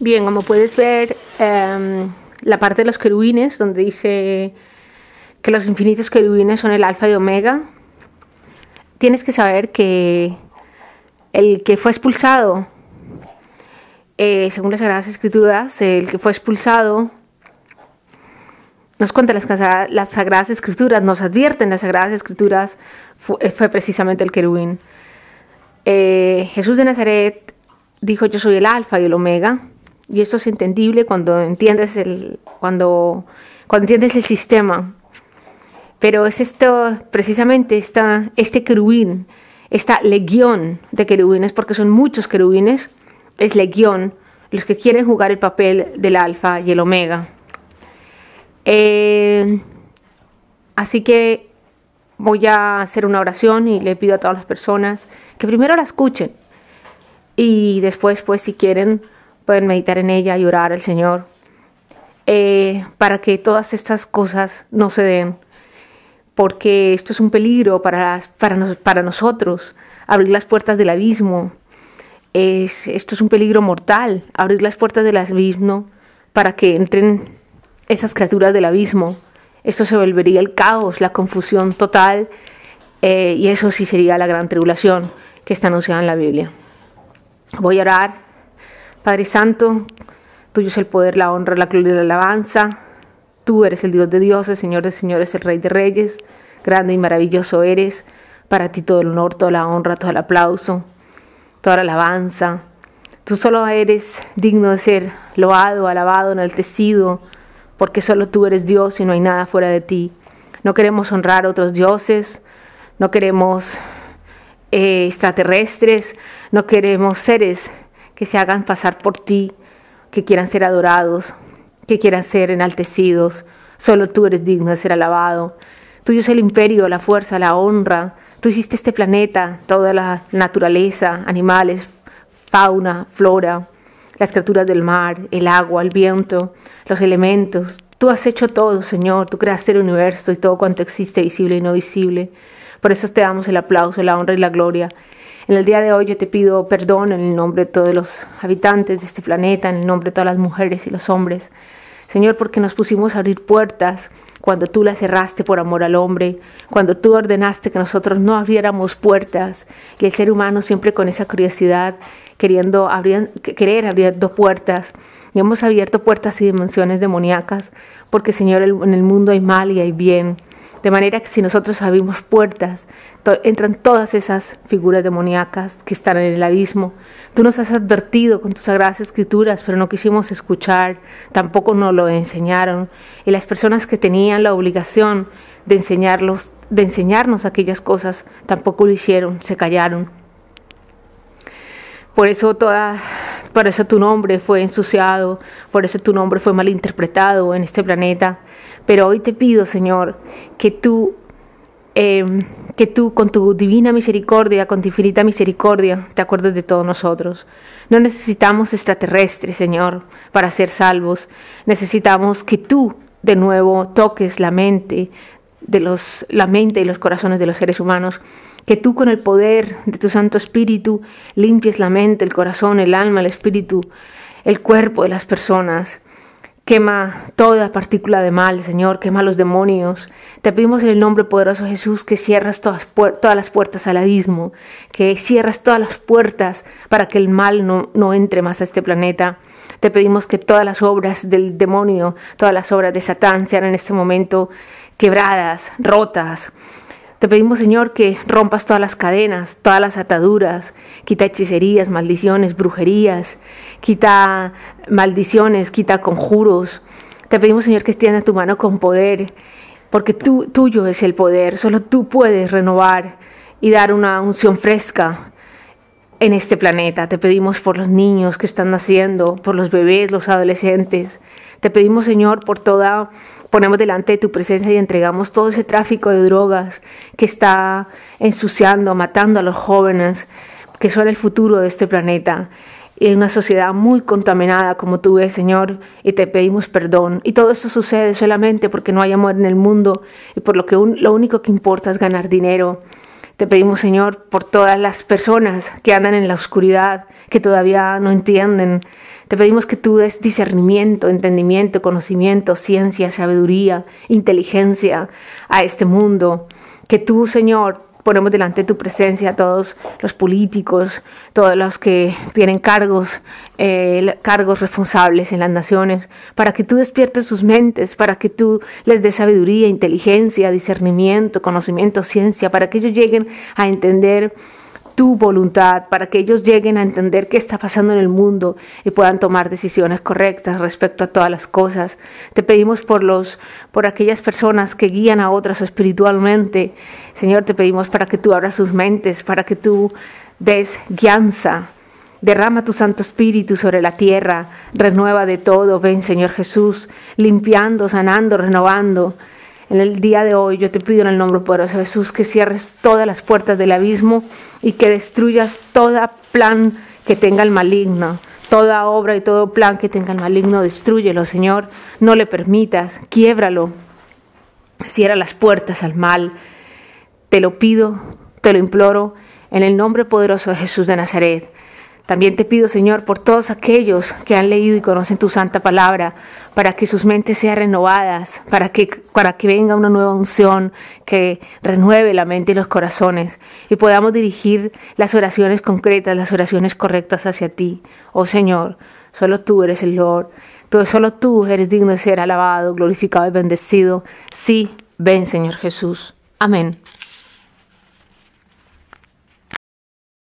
Bien, como puedes ver, em, la parte de los querubines, donde dice que los infinitos querubines son el alfa y omega, tienes que saber que el que fue expulsado, eh, según las Sagradas Escrituras, el que fue expulsado, nos cuenta las, las Sagradas Escrituras, nos advierten las Sagradas Escrituras, eh, fue, precisamente el querubín. Eh, Jesús de Nazaret dijo, yo soy el alfa y el omega y eso es entendible cuando entiendes el, cuando, cuando entiendes el sistema. Pero es esto, precisamente esta, este querubín, esta legión de querubines, porque son muchos querubines, es legión, los que quieren jugar el papel del alfa y el omega. Eh, así que voy a hacer una oración y le pido a todas las personas que primero la escuchen y después, pues, si quieren, pueden meditar en ella y orar al Señor eh, para que todas estas cosas no se den, porque esto es un peligro para, nosotros, abrir las puertas del abismo. Es, esto es un peligro mortal, abrir las puertas del abismo para que entren esas criaturas del abismo. Esto se volvería el caos, la confusión total, eh, y eso sí sería la gran tribulación que está anunciada en la Biblia. Voy a orar Padre Santo, tuyo es el poder, la honra, la gloria y la alabanza. Tú eres el Dios de dioses, Señor de señores, el Rey de reyes. Grande y maravilloso eres. Para ti todo el honor, toda la honra, todo el aplauso, toda la alabanza. Tú solo eres digno de ser loado, alabado, enaltecido, porque solo tú eres Dios y no hay nada fuera de ti. No queremos honrar a otros dioses, no queremos eh, extraterrestres, no queremos seres que se hagan pasar por ti, que quieran ser adorados, que quieran ser enaltecidos. Solo tú eres digno de ser alabado. Tuyo es el imperio, la fuerza, la honra. Tú hiciste este planeta, toda la naturaleza, animales, fauna, flora, las criaturas del mar, el agua, el viento, los elementos. Tú has hecho todo, Señor. Tú creaste el universo y todo cuanto existe, visible y no visible. Por eso te damos el aplauso, la honra y la gloria. En el día de hoy yo te pido perdón en el nombre de todos los habitantes de este planeta, en el nombre de todas las mujeres y los hombres. Señor, porque nos pusimos a abrir puertas cuando tú las cerraste por amor al hombre, cuando tú ordenaste que nosotros no abriéramos puertas y el ser humano siempre con esa curiosidad, queriendo abrir, querer dos puertas. Y hemos abierto puertas y dimensiones demoníacas, porque Señor, en el mundo hay mal y hay bien. De manera que si nosotros abrimos puertas, entran todas esas figuras demoníacas que están en el abismo. Tú nos has advertido con tus sagradas escrituras, pero no quisimos escuchar, tampoco nos lo enseñaron. Y las personas que tenían la obligación de, enseñarlos, de enseñarnos aquellas cosas, tampoco lo hicieron, se callaron. Por eso toda, por eso tu nombre fue ensuciado, por eso tu nombre fue malinterpretado en este planeta, pero hoy te pido, Señor, que tú, eh, que tú con tu divina misericordia, con tu infinita misericordia, te acuerdes de todos nosotros. No necesitamos extraterrestres, Señor, para ser salvos. Necesitamos que tú de nuevo toques la mente de los la mente y los corazones de los seres humanos, que tú con el poder de tu Santo Espíritu limpies la mente, el corazón, el alma, el espíritu, el cuerpo de las personas Quema toda partícula de mal, Señor, quema los demonios. Te pedimos en el nombre poderoso Jesús que cierras todas, todas, las puertas al abismo, que cierras todas las puertas para que el mal no, no entre más a este planeta. Te pedimos que todas las obras del demonio, todas las obras de Satán sean en este momento quebradas, rotas, te pedimos, Señor, que rompas todas las cadenas, todas las ataduras, quita hechicerías, maldiciones, brujerías, quita maldiciones, quita conjuros. Te pedimos, Señor, que extienda tu mano con poder, porque tú, tuyo es el poder, solo tú puedes renovar y dar una unción fresca en este planeta. Te pedimos por los niños que están naciendo, por los bebés, los adolescentes. Te pedimos, Señor, por toda ponemos delante de tu presencia y entregamos todo ese tráfico de drogas que está ensuciando, matando a los jóvenes, que son el futuro de este planeta. Y una sociedad muy contaminada como tú ves, Señor, y te pedimos perdón. Y todo esto sucede solamente porque no hay amor en el mundo y por lo que lo único que importa es ganar dinero. Te pedimos, Señor, por todas las personas que andan en la oscuridad, que todavía no entienden te pedimos que tú des discernimiento, entendimiento, conocimiento, ciencia, sabiduría, inteligencia a este mundo. Que tú, Señor, ponemos delante de tu presencia a todos los políticos, todos los que tienen cargos, eh, cargos responsables en las naciones, para que tú despiertes sus mentes, para que tú les des sabiduría, inteligencia, discernimiento, conocimiento, ciencia, para que ellos lleguen a entender tu voluntad, para que ellos lleguen a entender qué está pasando en el mundo y puedan tomar decisiones correctas respecto a todas las cosas. Te pedimos por los por aquellas personas que guían a otras espiritualmente. Señor, te pedimos para que tú abras sus mentes, para que tú des guianza. Derrama tu Santo Espíritu sobre la tierra, renueva de todo, ven Señor Jesús, limpiando, sanando, renovando. En el día de hoy yo te pido en el nombre poderoso de Jesús que cierres todas las puertas del abismo y que destruyas todo plan que tenga el maligno. Toda obra y todo plan que tenga el maligno, destruyelo, Señor. No le permitas, quiébralo, Cierra las puertas al mal. Te lo pido, te lo imploro, en el nombre poderoso de Jesús de Nazaret. También te pido, Señor, por todos aquellos que han leído y conocen tu santa palabra, para que sus mentes sean renovadas, para que, para que venga una nueva unción que renueve la mente y los corazones, y podamos dirigir las oraciones concretas, las oraciones correctas hacia ti. Oh Señor, solo tú eres el Lord, solo tú eres digno de ser alabado, glorificado y bendecido. Sí, ven, Señor Jesús. Amén.